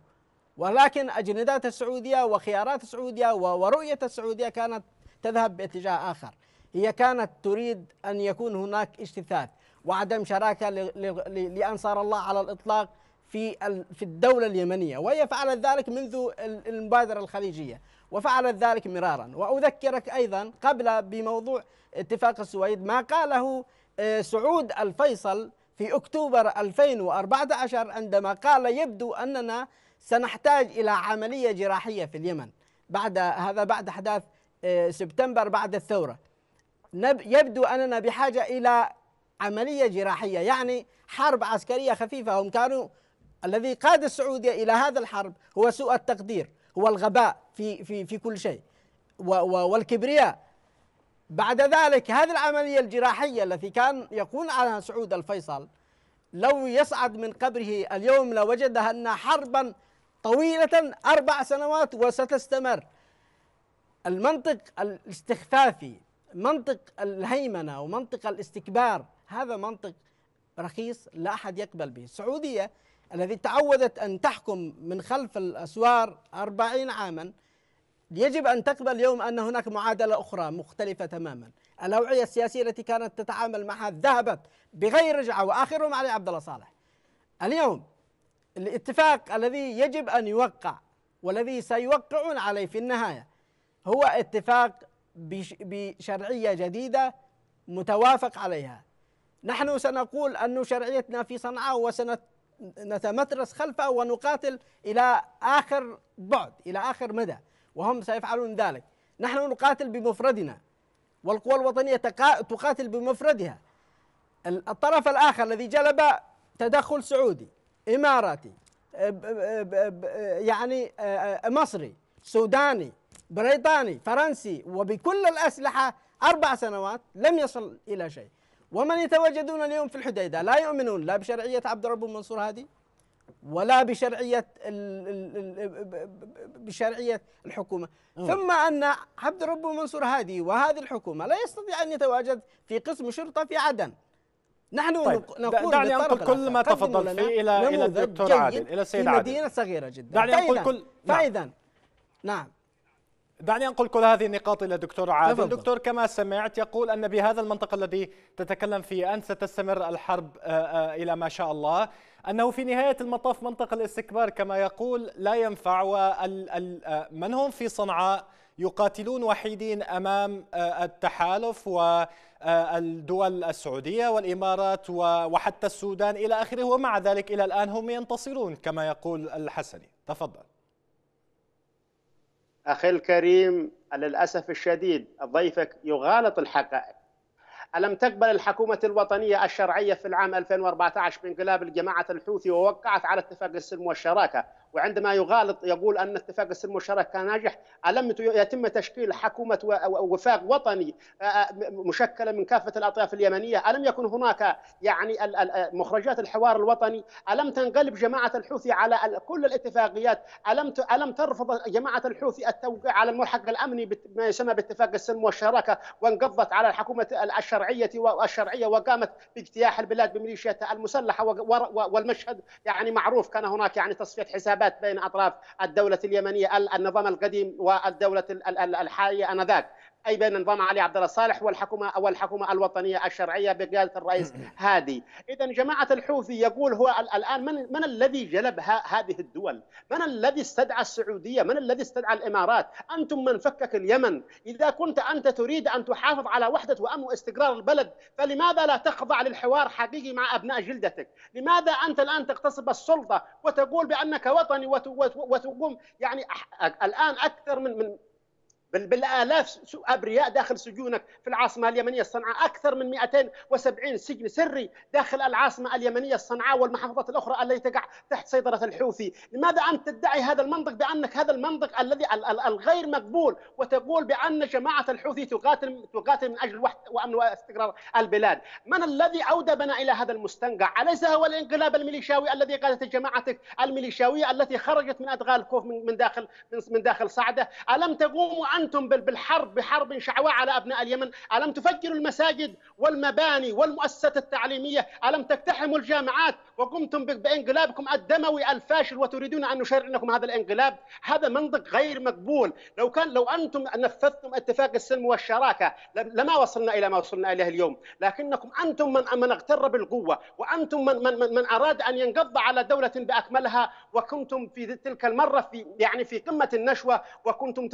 ولكن أجندات السعودية وخيارات السعودية ورؤية السعودية كانت تذهب باتجاه آخر هي كانت تريد أن يكون هناك اجتثاث وعدم شراكة لأنصار الله على الإطلاق في في الدولة اليمنية وهي فعلت ذلك منذ المبادرة الخليجية وفعلت ذلك مرارا وأذكرك أيضا قبل بموضوع اتفاق السويد ما قاله آه، سعود الفيصل في أكتوبر 2014 عندما قال يبدو أننا سنحتاج إلى عملية جراحية في اليمن بعد هذا بعد أحداث آه، سبتمبر بعد الثورة يبدو أننا بحاجة إلى عملية جراحية يعني حرب عسكرية خفيفة هم كانوا الذي قاد السعوديه الى هذا الحرب هو سوء التقدير هو الغباء في في في كل شيء والكبرياء بعد ذلك هذه العمليه الجراحيه التي كان يقول عنها سعود الفيصل لو يصعد من قبره اليوم لوجدها أنها حربا طويله اربع سنوات وستستمر المنطق الاستخفافي منطق الهيمنه ومنطق الاستكبار هذا منطق رخيص لا احد يقبل به السعوديه الذي تعودت أن تحكم من خلف الأسوار أربعين عاما يجب أن تقبل اليوم أن هناك معادلة أخرى مختلفة تماما الأوعية السياسية التي كانت تتعامل معها ذهبت بغير رجعة وآخرهم علي عبد الله صالح اليوم الاتفاق الذي يجب أن يوقع والذي سيوقعون عليه في النهاية هو اتفاق بشرعية جديدة متوافق عليها نحن سنقول أن شرعيتنا في صنعاء وسنت نتمترس خلفه ونقاتل إلى آخر بعد إلى آخر مدى وهم سيفعلون ذلك نحن نقاتل بمفردنا والقوى الوطنية تقاتل بمفردها الطرف الآخر الذي جلب تدخل سعودي إماراتي آه، آه، آه، يعني مصري سوداني بريطاني فرنسي وبكل الأسلحة أربع سنوات لم يصل إلى شيء ومن يتواجدون اليوم في الحديدة لا يؤمنون لا بشرعية عبد الرب منصور هادي ولا بشرعية بشرعية الحكومة أوه. ثم أن عبد الرب منصور هادي وهذه الحكومة لا يستطيع أن يتواجد في قسم شرطة في عدن نحن طيب نقول دعني انقل كل ما تفضل فيه الى الى الدكتور عادل الى السيد عادل مدينه صغيره جدا دعني انقل كل نعم. فاذا نعم, نعم دعني أنقل كل هذه النقاط إلى الدكتور عادل الدكتور كما سمعت يقول أن بهذا المنطقة الذي تتكلم فيه أن ستستمر الحرب آه، آه، إلى ما شاء الله أنه في نهاية المطاف منطق الاستكبار كما يقول لا ينفع ومن آه، هم في صنعاء يقاتلون وحيدين أمام التحالف والدول السعودية والإمارات وحتى السودان إلى آخره ومع ذلك إلى الآن هم ينتصرون كما يقول الحسني تفضل أخي الكريم للأسف الشديد ضيفك يغالط الحقائق ألم تقبل الحكومة الوطنية الشرعية في العام 2014 بانقلاب الجماعة الحوثي ووقعت على اتفاق السلم والشراكة وعندما يغالط يقول ان اتفاق السلم والشراكه كان ناجح الم يتم تشكيل حكومه وفاق وطني آه، آه، مشكله من كافه الاطياف اليمنيه الم يكن هناك يعني آه، مخرجات الحوار الوطني الم تنقلب جماعه الحوثي على كل الاتفاقيات الم الم ترفض جماعه الحوثي التوقيع على الملحق الامني ما يسمى باتفاق السلم والشراكه وانقضت على الحكومه الشرعيه والشرعيه وقامت باجتياح البلاد بميليشياتها المسلحه والمشهد يعني معروف كان هناك يعني تصفيه حساب الخلافات بين اطراف الدوله اليمنيه النظام القديم والدوله الحاليه انذاك اي بين نظام علي عبد الله صالح والحكومه او الحكومه الوطنيه الشرعيه بقياده الرئيس هادي اذا جماعه الحوثي يقول هو الان من من الذي جلب هذه الدول من الذي استدعى السعوديه من الذي استدعى الامارات انتم من فكك اليمن اذا كنت انت تريد ان تحافظ على وحده وامن واستقرار البلد فلماذا لا تخضع للحوار حقيقي مع ابناء جلدتك لماذا انت الان تغتصب السلطه وتقول بانك وطني وتقوم يعني الان اكثر من من بالالاف ابرياء داخل سجونك في العاصمه اليمنيه صنعاء اكثر من 270 سجن سري داخل العاصمه اليمنيه صنعاء والمحافظات الاخرى التي تقع تحت سيطره الحوثي، لماذا انت تدعي هذا المنطق بانك هذا المنطق الذي الغير مقبول وتقول بان جماعه الحوثي تقاتل تقاتل من اجل الوحده وامن واستقرار البلاد، من الذي اودى بنا الى هذا المستنقع؟ اليس هو الانقلاب الميليشاوي الذي قادته جماعتك الميليشاويه التي خرجت من ادغال الكوف من داخل من داخل صعده؟ الم تقوموا أنتم بالحرب بحرب شعواء على أبناء اليمن ألم تفجروا المساجد والمباني والمؤسسات التعليمية ألم تقتحموا الجامعات وقمتم بانقلابكم الدموي الفاشل وتريدون أن نشرع لكم هذا الانقلاب هذا منطق غير مقبول لو كان لو أنتم نفذتم اتفاق السلم والشراكة لما وصلنا إلى ما وصلنا إليه اليوم لكنكم أنتم من, من اغتر بالقوة وأنتم من, من, من, من أراد أن ينقض على دولة بأكملها وكنتم في تلك المرة في يعني في قمة النشوة وكنتم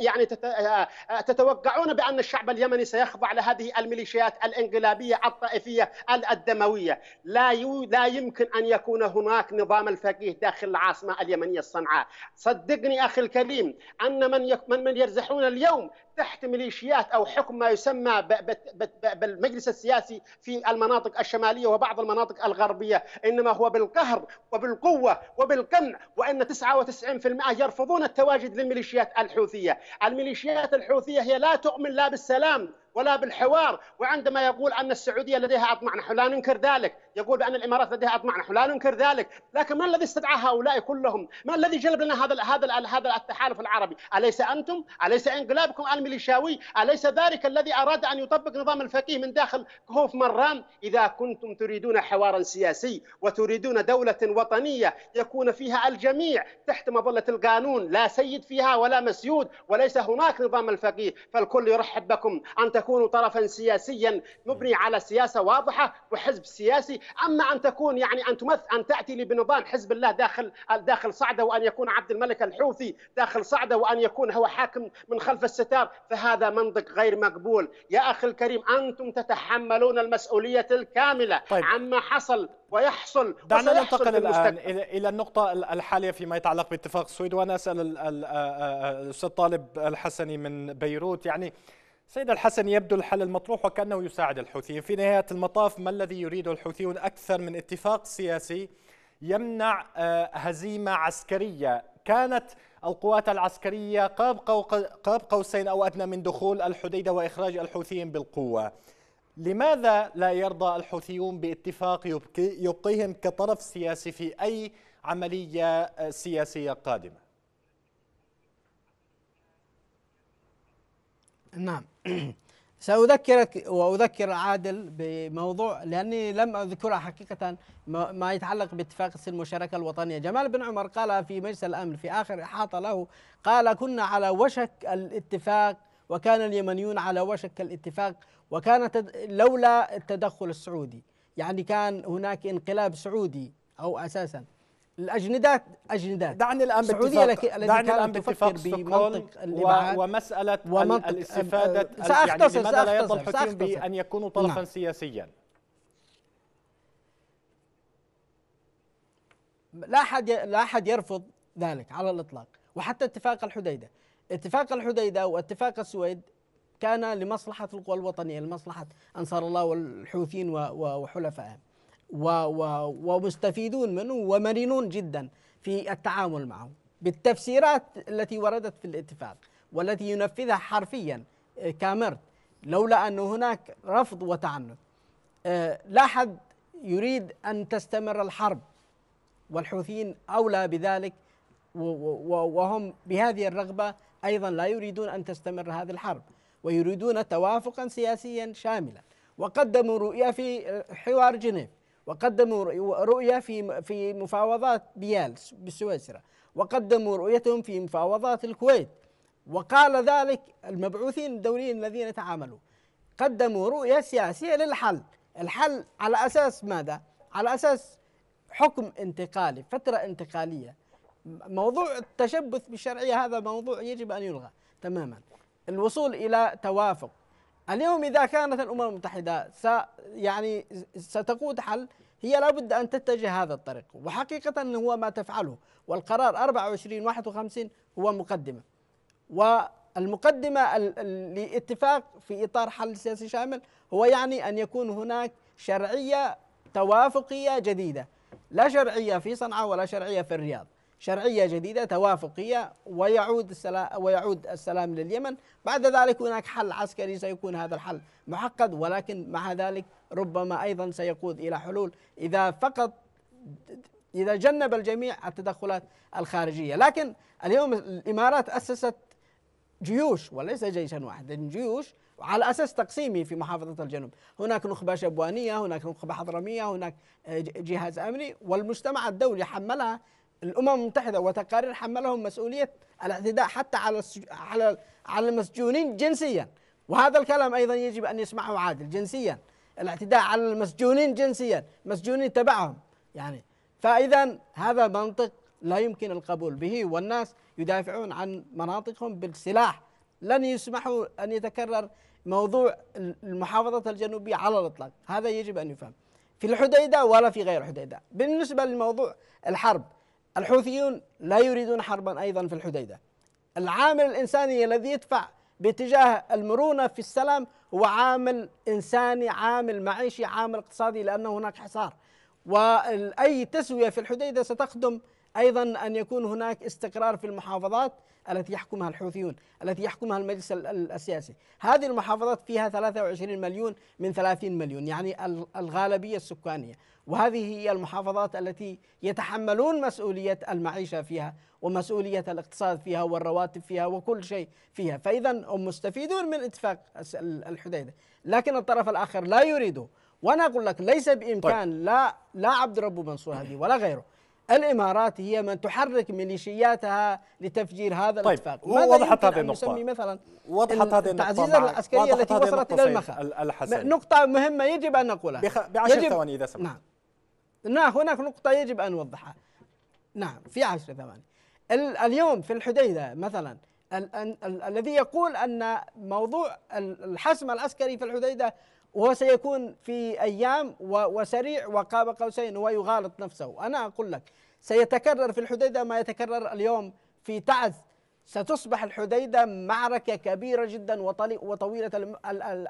يعني يعني آه، آه، تتوقعون بأن الشعب اليمني سيخضع لهذه الميليشيات الانقلابية الطائفية الدموية لا لا يمكن أن يكون هناك نظام الفقيه داخل العاصمة اليمنية الصنعاء صدقني أخي الكريم أن من من يرزحون اليوم تحت ميليشيات او حكم ما يسمى بالمجلس السياسي في المناطق الشماليه وبعض المناطق الغربيه، انما هو بالقهر وبالقوه وبالقمع وان 99% يرفضون التواجد للميليشيات الحوثيه، الميليشيات الحوثيه هي لا تؤمن لا بالسلام ولا بالحوار وعندما يقول أن السعودية لديها اطماع نحن لا ننكر ذلك يقول بأن الإمارات لديها اطماع نحن لا ننكر ذلك لكن ما الذي استدعى هؤلاء كلهم ما الذي جلب لنا هذا هذا هذا التحالف العربي أليس أنتم أليس انقلابكم الميليشياوي أليس ذلك الذي أراد أن يطبق نظام الفقيه من داخل كهوف مرام إذا كنتم تريدون حوارا سياسي وتريدون دولة وطنية يكون فيها الجميع تحت مظلة القانون لا سيد فيها ولا مسيود وليس هناك نظام الفقيه فالكل يرحب بكم أن تكون طرفا سياسيا مبني على سياسه واضحه وحزب سياسي اما ان تكون يعني ان تمثل ان تاتي بنظام حزب الله داخل داخل صعده وان يكون عبد الملك الحوثي داخل صعده وان يكون هو حاكم من خلف الستار فهذا منطق غير مقبول يا اخي الكريم انتم تتحملون المسؤوليه الكامله طيب. عما حصل ويحصل دعنا ننتقل الان الى النقطه الحاليه فيما يتعلق باتفاق السويد وانا اسال الاستاذ طالب الحسني من بيروت يعني سيد الحسن يبدو الحل المطروح وكأنه يساعد الحوثيين في نهاية المطاف ما الذي يريده الحوثيون أكثر من اتفاق سياسي يمنع آه، هزيمة عسكرية كانت القوات العسكرية قاب قوسين أو أدنى من دخول الحديدة وإخراج الحوثيين بالقوة لماذا لا يرضى الحوثيون باتفاق يبقيهم كطرف سياسي في أي عملية آه، سياسية قادمة نعم سأذكرك وأذكر عادل بموضوع لأني لم أذكره حقيقة ما يتعلق باتفاق المشاركة الوطنية جمال بن عمر قال في مجلس الأمن في آخر إحاطة له قال كنا على وشك الاتفاق وكان اليمنيون على وشك الاتفاق وكانت لولا التدخل السعودي يعني كان هناك انقلاب سعودي أو أساساً الاجندات اجندات دعني الان السعوديه التي دعني الان باتفاق ستوكهولم ومساله ومنطق الاستفاده يعني سأختصر يعني لماذا لا يرضى الحكيم بان يكونوا طرفا نعم. سياسيا لا احد لا احد يرفض ذلك على الاطلاق وحتى اتفاق الحديده اتفاق الحديده واتفاق السويد كان لمصلحه القوى الوطنيه لمصلحه انصار الله والحوثيين وحلفائهم ومستفيدون منه ومرنون جدا في التعامل معه بالتفسيرات التي وردت في الاتفاق والتي ينفذها حرفيا آه، كامرت لولا أن هناك رفض وتعنت آه، لا حد يريد أن تستمر الحرب والحوثيين أولى بذلك وهم بهذه الرغبة أيضا لا يريدون أن تستمر هذه الحرب ويريدون توافقا سياسيا شاملا وقدموا رؤية في آه، حوار جنيف وقدموا رؤية في في مفاوضات بيالس بسويسرا وقدموا رؤيتهم في مفاوضات الكويت وقال ذلك المبعوثين الدوليين الذين تعاملوا قدموا رؤية سياسية للحل الحل على أساس ماذا؟ على أساس حكم انتقالي فترة انتقالية موضوع التشبث بالشرعية هذا موضوع يجب أن يلغى تماما الوصول إلى توافق اليوم إذا كانت الأمم المتحدة س يعني ستقود حل هي لابد أن تتجه هذا الطريق وحقيقة هو ما تفعله والقرار 24 51 هو مقدمة والمقدمة لاتفاق في إطار حل سياسي شامل هو يعني أن يكون هناك شرعية توافقية جديدة لا شرعية في صنعاء ولا شرعية في الرياض شرعية جديدة توافقية ويعود السلام ويعود السلام لليمن بعد ذلك هناك حل عسكري سيكون هذا الحل معقد ولكن مع ذلك ربما أيضا سيقود إلى حلول إذا فقط إذا جنب الجميع التدخلات الخارجية لكن اليوم الإمارات أسست جيوش وليس جيشا واحدا جيوش على اساس تقسيمي في محافظه الجنوب، هناك نخبه شبوانيه، هناك نخبه حضرميه، هناك آه، جهاز امني والمجتمع الدولي حملها الامم المتحده وتقارير حملهم مسؤوليه الاعتداء حتى على على على المسجونين جنسيا وهذا الكلام ايضا يجب ان يسمعه عادل جنسيا الاعتداء على المسجونين جنسيا مسجونين تبعهم يعني فاذا هذا منطق لا يمكن القبول به والناس يدافعون عن مناطقهم بالسلاح لن يسمحوا ان يتكرر موضوع المحافظه الجنوبيه على الاطلاق هذا يجب ان يفهم في الحديده ولا في غير الحديده بالنسبه لموضوع الحرب الحوثيون لا يريدون حربا أيضا في الحديدة العامل الإنساني الذي يدفع باتجاه المرونة في السلام هو عامل إنساني عامل معيشي عامل اقتصادي لأن هناك حصار وأي تسوية في الحديدة ستخدم أيضا أن يكون هناك استقرار في المحافظات التي يحكمها الحوثيون التي يحكمها المجلس السياسي هذه المحافظات فيها 23 مليون من 30 مليون يعني الغالبية السكانية وهذه هي المحافظات التي يتحملون مسؤولية المعيشة فيها ومسؤولية الاقتصاد فيها والرواتب فيها وكل شيء فيها فإذا هم مستفيدون من اتفاق الحديدة لكن الطرف الآخر لا يريده وأنا أقول لك ليس بإمكان طيب. لا لا عبد ربه منصور هذه ولا غيره الامارات هي من تحرك ميليشياتها لتفجير هذا طيب الاتفاق وضحت هذه النقطه نسمي مثلا وضحت هذه النقطه التعزيزات العسكريه التي وصلت الى المخا نقطه مهمه يجب ان نقولها بخ... بعشر ثواني اذا سمحت نعم نعم هناك نقطه يجب ان نوضحها نعم في عشر ثواني ال... اليوم في الحديده مثلا ال... ال... الذي يقول ان موضوع الحسم العسكري في الحديده وهو سيكون في أيام وسريع وقاب قوسين ويغالط نفسه أنا أقول لك سيتكرر في الحديدة ما يتكرر اليوم في تعز ستصبح الحديدة معركة كبيرة جدا وطويلة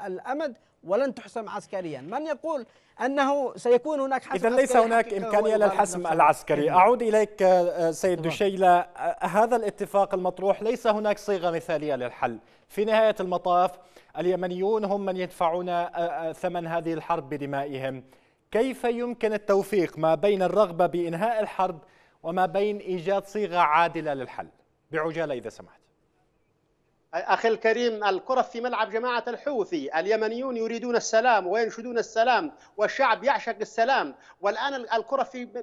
الأمد ولن تحسم عسكريا من يقول أنه سيكون هناك حسم إذا ليس هناك إمكانية للحسم العسكري أعود إليك آه، سيد دشيلة آه، هذا الاتفاق المطروح ليس هناك صيغة مثالية للحل في نهاية المطاف اليمنيون هم من يدفعون آه، آه، ثمن هذه الحرب بدمائهم كيف يمكن التوفيق ما بين الرغبة بإنهاء الحرب وما بين إيجاد صيغة عادلة للحل بعجالة إذا سمحت أخي الكريم الكرة في ملعب جماعة الحوثي اليمنيون يريدون السلام وينشدون السلام والشعب يعشق السلام والآن الكرة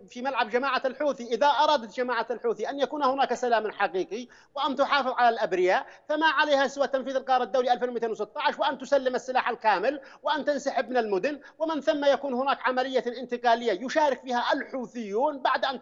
في, ملعب جماعة الحوثي إذا أرادت جماعة الحوثي أن يكون هناك سلام حقيقي وأن تحافظ على الأبرياء فما عليها سوى تنفيذ القرار الدولي 2216 وأن تسلم السلاح الكامل وأن تنسحب من المدن ومن ثم يكون هناك عملية انتقالية يشارك فيها الحوثيون بعد أن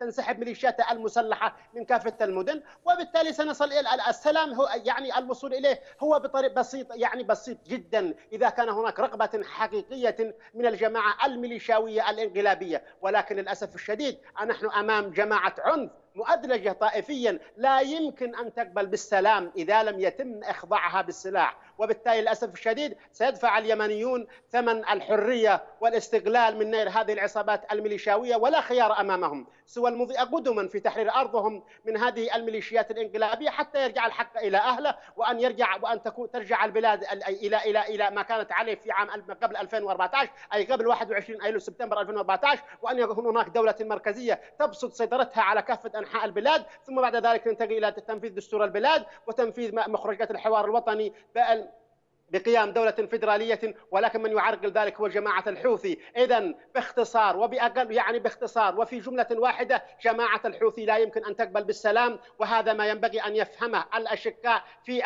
تنسحب, ميليشياتها المسلحة من كافة المدن وبالتالي سنصل إلى السلام هو يعني الوصول اليه هو بطريق بسيط يعني بسيط جدا اذا كان هناك رغبه حقيقيه من الجماعه الميليشاويه الانقلابيه ولكن للاسف الشديد نحن امام جماعه عنف مؤدلجة طائفيا لا يمكن أن تقبل بالسلام إذا لم يتم إخضاعها بالسلاح وبالتالي للأسف الشديد سيدفع اليمنيون ثمن الحرية والاستقلال من نير هذه العصابات الميليشياوية ولا خيار أمامهم سوى المضي قدما في تحرير أرضهم من هذه الميليشيات الإنقلابية حتى يرجع الحق إلى أهله وأن يرجع وأن تكون ترجع البلاد إلى إلى إلى ما كانت عليه في عام قبل 2014 أي قبل 21 أيلول سبتمبر 2014 وأن يكون هناك دولة مركزية تبسط سيطرتها على كافة أنحاء البلاد ثم بعد ذلك ننتقل إلى تنفيذ دستور البلاد وتنفيذ مخرجات الحوار الوطني بقيام دولة فيدرالية ولكن من يعرقل ذلك هو جماعة الحوثي إذا باختصار وبأقل يعني باختصار وفي جملة واحدة جماعة الحوثي لا يمكن أن تقبل بالسلام وهذا ما ينبغي أن يفهمه الأشقاء في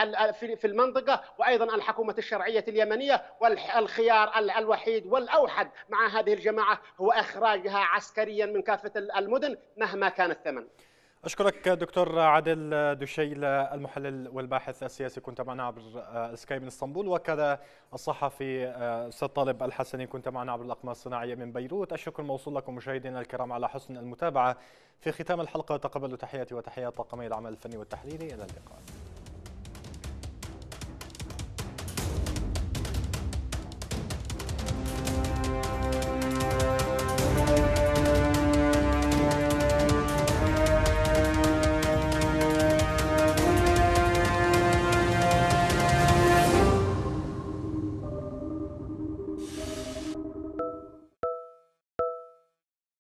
في المنطقة وأيضا الحكومة الشرعية اليمنية والخيار الوحيد والأوحد مع هذه الجماعة هو إخراجها عسكريا من كافة المدن مهما كان الثمن أشكرك دكتور عادل دشيل المحلل والباحث السياسي كنت معنا عبر آه، سكاي من اسطنبول وكذا الصحفي آه، أستاذ طالب الحسني كنت معنا عبر الأقمار الصناعية من بيروت الشكر موصول لكم مشاهدينا الكرام على حسن المتابعة في ختام الحلقة تقبلوا تحياتي وتحيات طاقمي العمل الفني والتحليلي إلى اللقاء